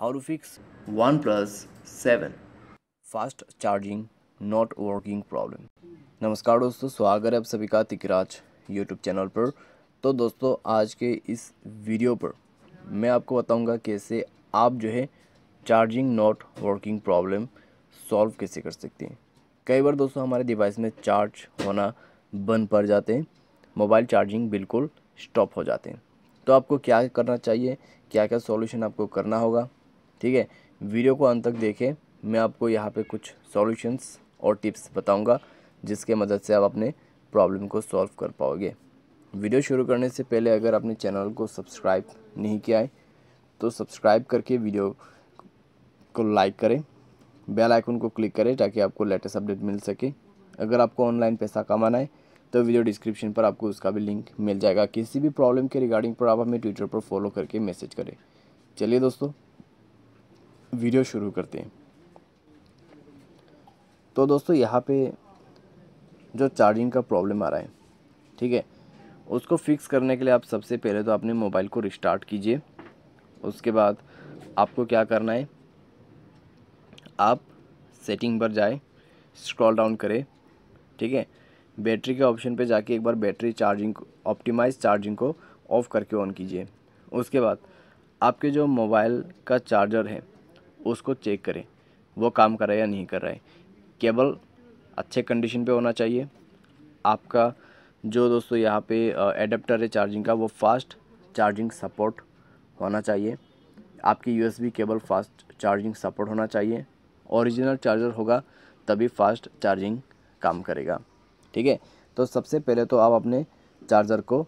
how to fix OnePlus 7 fast charging not working problem नमस्कार दोस्तों स्वागत है आप सभी का तिकराज यूट्यूब चैनल पर तो दोस्तों आज के इस वीडियो पर मैं आपको बताऊंगा कैसे आप जो है charging not working problem solve कैसे कर सकते हैं कई बार दोस्तों हमारे डिवाइस में चार्ज होना बंद पड़ जाते हैं मोबाइल चार्जिंग बिल्कुल स्टॉप हो जाते हैं तो आपको क्या करना चाहिए क्या क्या सॉल्यूशन आपको करना होगा ठीक है वीडियो को अंत तक देखें मैं आपको यहाँ पे कुछ सॉल्यूशंस और टिप्स बताऊंगा जिसके मदद से आप अपने प्रॉब्लम को सॉल्व कर पाओगे वीडियो शुरू करने से पहले अगर आपने चैनल को सब्सक्राइब नहीं किया है तो सब्सक्राइब करके वीडियो को लाइक करें बेल आइकन को क्लिक करें ताकि आपको लेटेस्ट अपडेट मिल सके अगर आपको ऑनलाइन पैसा कमाना है तो वीडियो डिस्क्रिप्शन पर आपको उसका भी लिंक मिल जाएगा किसी भी प्रॉब्लम के रिगार्डिंग पर आप हमें ट्विटर पर फॉलो करके मैसेज करें चलिए दोस्तों वीडियो शुरू करते हैं तो दोस्तों यहाँ पे जो चार्जिंग का प्रॉब्लम आ रहा है ठीक है उसको फिक्स करने के लिए आप सबसे पहले तो अपने मोबाइल को रिस्टार्ट कीजिए उसके बाद आपको क्या करना है आप सेटिंग पर जाए स्क्रॉल डाउन करें ठीक है बैटरी के ऑप्शन पे जाके एक बार बैटरी चार्जिंग ऑप्टिमाइज चार्जिंग को ऑफ़ करके ऑन कीजिए उसके बाद आपके जो मोबाइल का चार्जर है उसको चेक करें वो काम कर रहा है या नहीं कर रहा है केबल अच्छे कंडीशन पे होना चाहिए आपका जो दोस्तों यहाँ पे एडेप्टर है चार्जिंग का वो फास्ट चार्जिंग सपोर्ट होना चाहिए आपकी USB cable fast charging support होना चाहिए ओरिजिनल चार्जर होगा तभी फास्ट चार्जिंग काम करेगा ठीक है तो सबसे पहले तो आप अपने चार्जर को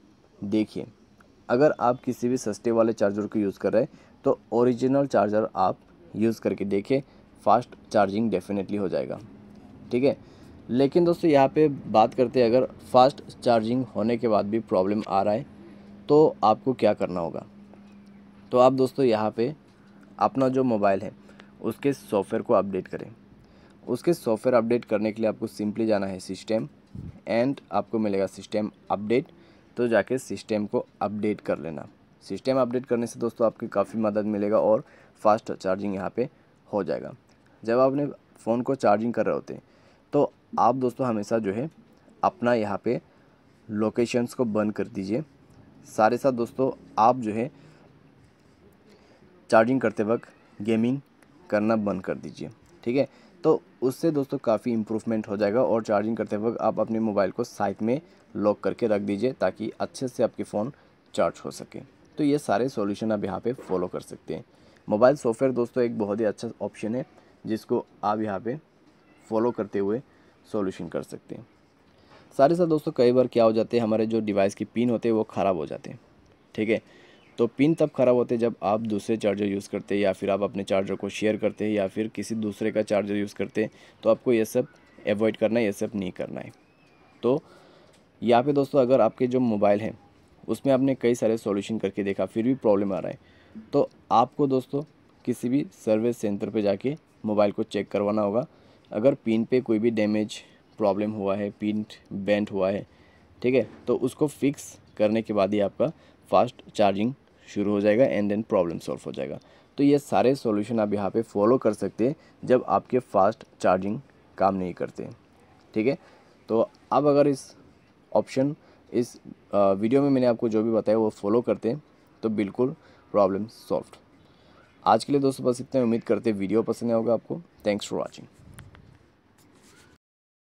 देखिए अगर आप किसी भी सस्ते वाले चार्जर को यूज़ कर रहे हैं तो ओरिजिनल चार्जर आप यूज़ करके देखें फास्ट चार्जिंग डेफिनेटली हो जाएगा ठीक है लेकिन दोस्तों यहाँ पे बात करते हैं अगर फास्ट चार्जिंग होने के बाद भी प्रॉब्लम आ रहा है तो आपको क्या करना होगा तो आप दोस्तों यहाँ पे अपना जो मोबाइल है उसके सॉफ्टवेयर को अपडेट करें उसके सॉफ्टवेयर अपडेट करने के लिए आपको सिंपली जाना है सिस्टम एंड आपको मिलेगा सिस्टम अपडेट तो जाके सिस्टम को अपडेट कर लेना सिस्टम अपडेट करने से दोस्तों आपकी काफ़ी मदद मिलेगा और फास्ट चार्जिंग यहाँ पे हो जाएगा जब आपने फ़ोन को चार्जिंग कर रहे होते हैं तो आप दोस्तों हमेशा जो है अपना यहाँ पे लोकेशंस को बंद कर दीजिए सारे साथ दोस्तों आप जो है चार्जिंग करते वक्त गेमिंग करना बंद कर दीजिए ठीक है तो उससे दोस्तों काफ़ी इम्प्रूवमेंट हो जाएगा और चार्जिंग करते वक्त आप अपने मोबाइल को साइड में लॉक करके रख दीजिए ताकि अच्छे से आपके फ़ोन चार्ज हो सके तो ये सारे सॉल्यूशन आप यहाँ पे फॉलो कर सकते हैं मोबाइल सॉफ्टवेयर दोस्तों एक बहुत ही अच्छा ऑप्शन है जिसको आप यहाँ पे फॉलो करते हुए सॉल्यूशन कर सकते हैं सारे साथ दोस्तों कई बार क्या हो जाते हैं हमारे जो डिवाइस की पिन होते हैं वो ख़राब हो जाते हैं ठीक है तो पिन तब ख़राब होते हैं जब आप दूसरे चार्जर यूज़ करते हैं या फिर आप अपने चार्जर को शेयर करते हैं या फिर किसी दूसरे का चार्जर यूज़ करते हैं तो आपको ये सब एवॉइड करना है ये सब नहीं करना है तो यहाँ पे दोस्तों अगर आपके जो मोबाइल हैं उसमें आपने कई सारे सॉल्यूशन करके देखा फिर भी प्रॉब्लम आ रहा है तो आपको दोस्तों किसी भी सर्विस सेंटर पे जाके मोबाइल को चेक करवाना होगा अगर पिन पे कोई भी डैमेज प्रॉब्लम हुआ है पिन बेंट हुआ है ठीक है तो उसको फिक्स करने के बाद ही आपका फास्ट चार्जिंग शुरू हो जाएगा एंड देन प्रॉब्लम सॉल्व हो जाएगा तो ये सारे सॉल्यूशन आप यहाँ पे फॉलो कर सकते हैं जब आपके फास्ट चार्जिंग काम नहीं करते ठीक है तो आप अगर इस ऑप्शन इस वीडियो में मैंने आपको जो भी बताया वो फॉलो करते हैं तो बिल्कुल प्रॉब्लम सॉल्व आज के लिए दोस्तों बस इतना उम्मीद करते वीडियो पसंद आएगा आपको थैंक्स फॉर वॉचिंग